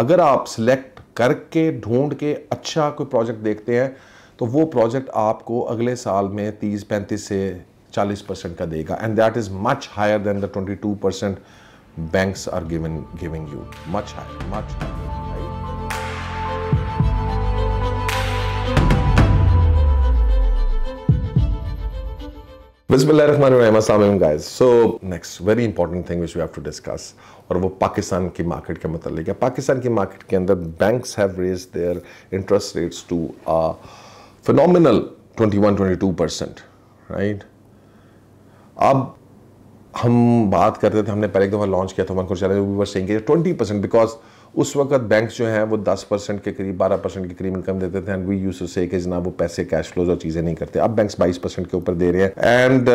अगर आप सिलेक्ट करके ढूंढ के अच्छा कोई प्रोजेक्ट देखते हैं तो वो प्रोजेक्ट आपको अगले साल में तीस पैंतीस से चालीस परसेंट का देगा and that is much higher than the twenty two percent banks are giving you much higher much higher guys so next very important thing which we have to discuss और वो पाकिस्तान की मार्केट के मतलब है पाकिस्तान की market के अंदर banks have raise their interest rates to phenomenal 21 22 percent right अब हम बात करते थे हमने पहले एक दफ़ा लॉन्च किया था मनकुर चैलेंज वी वर सेइंग कि ट्वेंटी परसेंट बिकॉज उस वक्त बैंक जो हैं वो दस परसेंट के करीब बारह परसेंट के करीब इनकम देते थे एंड वी यूज से कि जना वो पैसे कैश फ्लोज और चीज़ें नहीं करते अब बैंक्स बाईस परसेंट के ऊपर दे रहे हैं and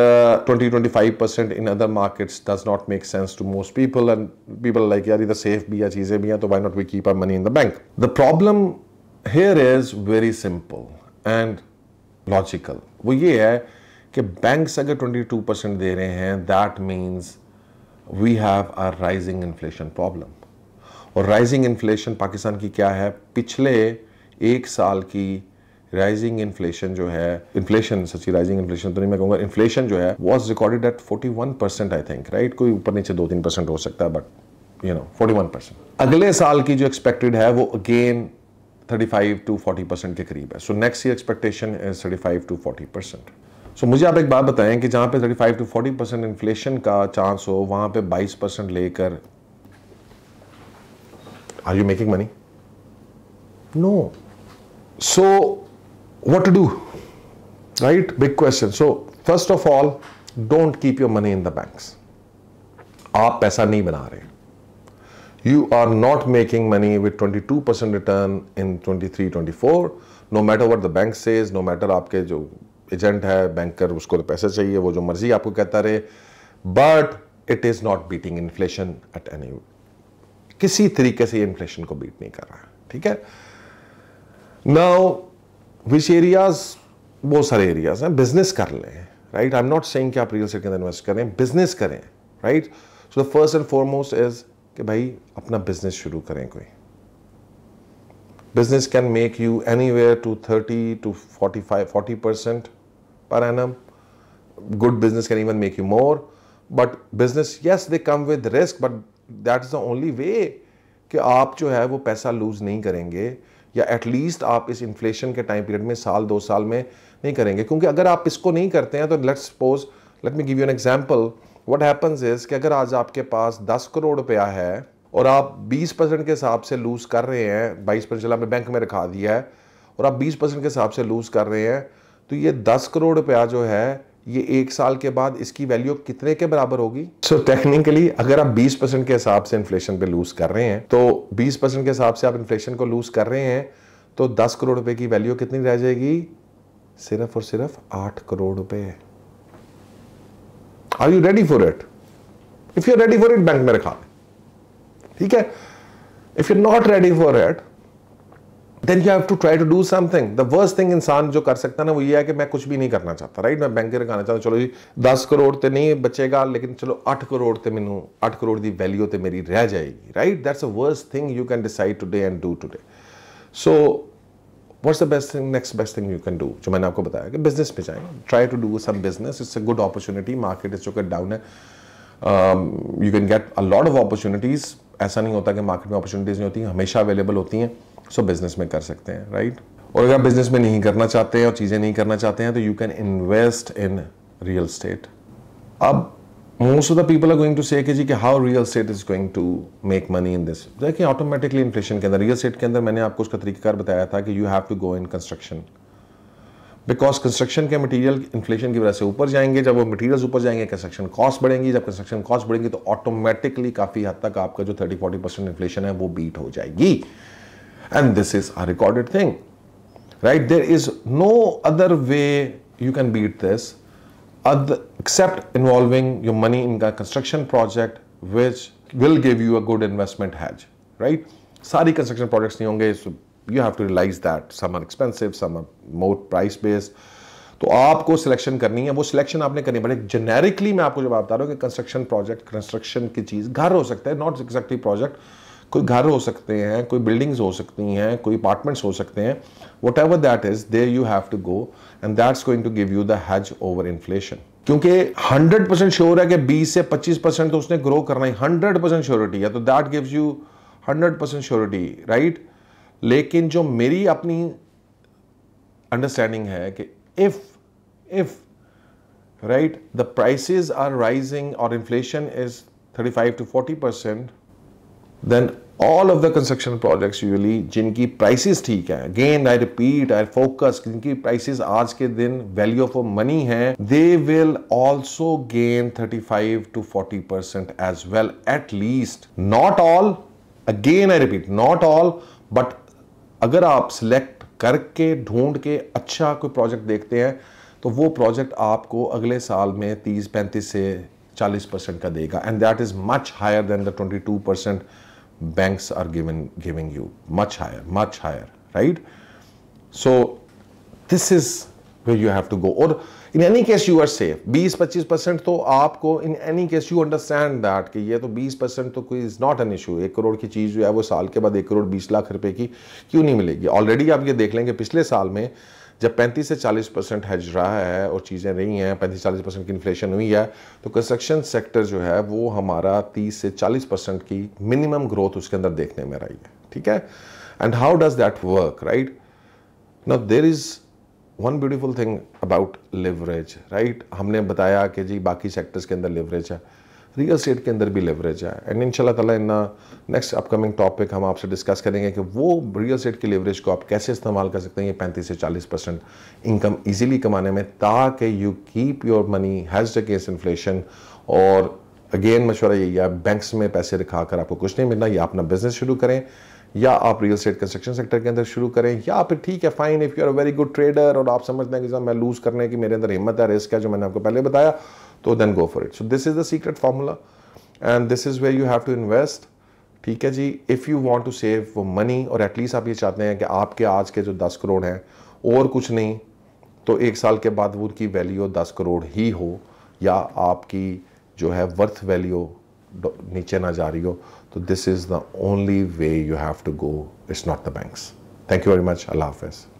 twenty twenty five percent in other markets does not make sense to most people and people like यार इधर सेफ तो भी या चीज़ें भी हैं तो why not we keep our money in the bank the problem here is very simple and logical वो ये है कि बैंक्स अगर 22 परसेंट दे रहे हैं that means we have a rising inflation problem और राइजिंग इन्फ्लेशन पाकिस्तान की क्या है पिछले एक साल की राइजिंग इन्फ्लेशन जो है इन्फ्लेशन सच्ची राइजिंग इन्फ्लेशन तो नहीं मैं कहूँगा इन्फ्लेशन जो है was recorded at 41 percent I think right कोई ऊपर नीचे दो तीन परसेंट हो सकता है बट यू नो 41 परसेंट अगले साल की जो एक्सपेक्टेड है वो अगेन 35 टू 40 परसेंट के करीब है so next year expectation is 35 to 40 percent so so, मुझे आप एक बात बताएं कि जहाँ पे 35 टू 40 परसेंट इन्फ्लेशन का चांस हो वहाँ पे 22 परसेंट लेकर are you making money no so what to do right big question so first of all don't keep your money in the banks आप पैसा नहीं बना रहे you are not making money with 22 percent return in 23 24 no matter what the bank says no matter आपके जो agent है banker उसको तो पैसे चाहिए वो जो मर्जी आपको कहता रहे but it is not beating inflation at any किसी तरीके से इन्फ्लेशन को बीट नहीं कर रहा है ठीक है नाउ विच एरियाज बहुत सारे एरियाज हैं बिजनेस कर लें right I am not saying कि आप रियल स्टेट के अंदर इन्वेस्ट करें बिजनेस करें right so the first and foremost is कि भाई अपना बिजनेस शुरू करें कोई business can make you anywhere to thirty two forty five forty percent per annum. Good business can even make you more. But business, yes, they come with risk, but that is the only way कि आप जो है वो पैसा loose नहीं करेंगे या at least आप इस इन्फ्लेशन के टाइम पीरियड में साल दो साल में नहीं करेंगे क्योंकि अगर आप इसको नहीं करते हैं तो let's suppose let me give you an example what happens is कि अगर आज आपके पास 10 करोड़ रुपया है और आप 20 परसेंट के हिसाब से लूज़ कर रहे हैं 22 परसेंट आपने बैंक में रखा दिया है और आप बीस परसेंट के हिसाब से लूज़ कर रहे हैं तो ये दस करोड़ रुपया जो है ये एक साल के बाद इसकी वैल्यू कितने के बराबर होगी सो so, टेक्निकली अगर आप 20 परसेंट के हिसाब से इन्फ्लेशन पे लूज कर रहे हैं तो 20 परसेंट के हिसाब से आप इन्फ्लेशन को लूज कर रहे हैं तो 10 करोड़ रुपए की वैल्यू कितनी रह जाएगी सिर्फ और सिर्फ 8 करोड़ रुपए are you ready for it if you ready for it bank में रखा ठीक है if you not ready for it then you have to try to do something the worst thing इंसान जो कर सकता है ना वो ये है कि मैं कुछ भी नहीं करना चाहता राइट right? मैं बैंक आना चाहता चलो जी दस करोड़ तो नहीं बचेगा लेकिन चलो अठ करोड़ तो मैं अठ करोड़ की वैल्यू तो मेरी रह जाएगी right that's a worst thing you can decide today and do today so what's the best thing next best thing you can do जो मैंने आपको बताया कि बिजनेस में जाएंगे try to do some business it's a good opportunity market is जो down है you can get a lot of opportunities ऐसा नहीं होता कि मार्केट में अपॉर्चुनिटीज नहीं होती हमेशा अवेलेबल होती हैं सो so, बिजनेस में कर सकते हैं राइट और अगर आप बिजनेस में नहीं करना चाहते हैं और चीज़ें नहीं करना चाहते हैं तो you can invest in real estate अब most of the people are going to say जी कि how real estate is going to make money in this देखिए ऑटोमेटिकली इन्फ्लेशन के अंदर रियल स्टेट के अंदर मैंने आपको उसका तरीकेकार बताया था कि you have to go in construction because construction के मटेरियल इन्फ्लेशन की वजह से ऊपर जाएंगे जब वो मटेरियल्स ऊपर जाएंगे कंस्ट्रक्शन कॉस्ट बढ़ेंगी जब कंस्ट्रक्शन कॉस्ट बढ़ेंगी तो ऑटोमेटिकली काफ़ी हद तक आपका जो थर्टी फोर्टी परसेंट इन्फ्लेशन है वो बीट हो जाएगी And this is a recorded thing, right? There is no other way you can beat this other, except involving your money in a construction project which will give you a good investment hedge, right? Sari construction projects nahi honge, so you have to realize that some are expensive, some are more price based. तो आपको selection करनी है वो selection आपने करनी पड़े generically मैं आपको जब बता रहा हूँ कि कंस्ट्रक्शन प्रोजेक्ट कंस्ट्रक्शन की चीज़ घर हो सकता है नॉट एग्जैक्टली प्रोजेक्ट कोई घर हो सकते हैं कोई बिल्डिंग्स हो सकती हैं कोई अपार्टमेंट्स हो सकते हैं whatever that is there you have to go and that's going to give you the hedge over inflation क्योंकि 100 परसेंट श्योर है कि 20 से 25 परसेंट तो उसने ग्रो करना ही 100 परसेंट श्योरिटी है तो that gives you 100 percent surety right लेकिन जो मेरी अपनी अंडरस्टैंडिंग है कि if if right the prices are rising और inflation is 35 to 40 percent then all of the construction projects usually जिनकी प्राइसेस ठीक है again I repeat I focus जिनकी प्राइसेस आज के दिन वैल्यू ऑफ मनी है they will also gain 35 to 40 percent as well at least not all again I repeat not all but अगर आप सिलेक्ट करके ढूंढ के अच्छा कोई प्रोजेक्ट देखते हैं तो वो प्रोजेक्ट आपको अगले साल में 30 35 से 40 परसेंट का देगा and that is much higher than the 22 percent banks are given giving you much higher much higher right so this is where you have to go or in any case you are safe 20 25 to aapko in any case you understand that ki ye to 20 to तो कोई is not an issue एक करोड़ की चीज़ जो है वो साल के बाद एक 20 lakh rupaye ki kyun nahi milegi already aap ye dekh lenge pichle saal mein जब 35 से 40 परसेंट हज रहा है और चीज़ें रही हैं 35 40 परसेंट की इन्फ्लेशन हुई है तो कंस्ट्रक्शन सेक्टर जो है वो हमारा 30 से 40 परसेंट की मिनिमम ग्रोथ उसके अंदर देखने में रही है ठीक है and how does that work right now there is one beautiful thing about leverage right हमने बताया कि जी बाकी सेक्टर्स के अंदर लिवरेज है रियल स्टेट के अंदर भी लेवरेज है एंड इन ताला इन नेक्स्ट अपकमिंग टॉपिक हम आपसे डिस्कस करेंगे कि वो रियल स्टेट के लेवरेज को आप कैसे इस्तेमाल कर सकते हैं ये पैंतीस से चालीस परसेंट इनकम ईजिली कमाने में ताकि you keep your money hedge against inflation और अगेन मशवरा यही है बैंक्स में पैसे रखा कर आपको कुछ नहीं मिलना या अपना बिजनेस शुरू करें या आप रियल स्टेट कंस्ट्रक्शन सेक्टर के अंदर शुरू करें या फिर ठीक है fine if you are very good trader और आप समझते हैं कि मैं लूज़ करने की मेरे अंदर हिम्मत है रिस्क है जो मैंने आपको पहले बताया तो then go for it so this is the secret formula and this is where you have to invest ठीक है जी if you want to save वो मनी और एटलीस्ट आप ये चाहते हैं कि आपके आज के जो दस करोड़ हैं और कुछ नहीं तो एक साल के बाद वो उनकी वैल्यू दस करोड़ ही हो या आपकी जो है वर्थ वैल्यू नीचे ना जा रही हो तो this is the only way you have to go it's not the banks thank you very much अल्लाह हाफिज़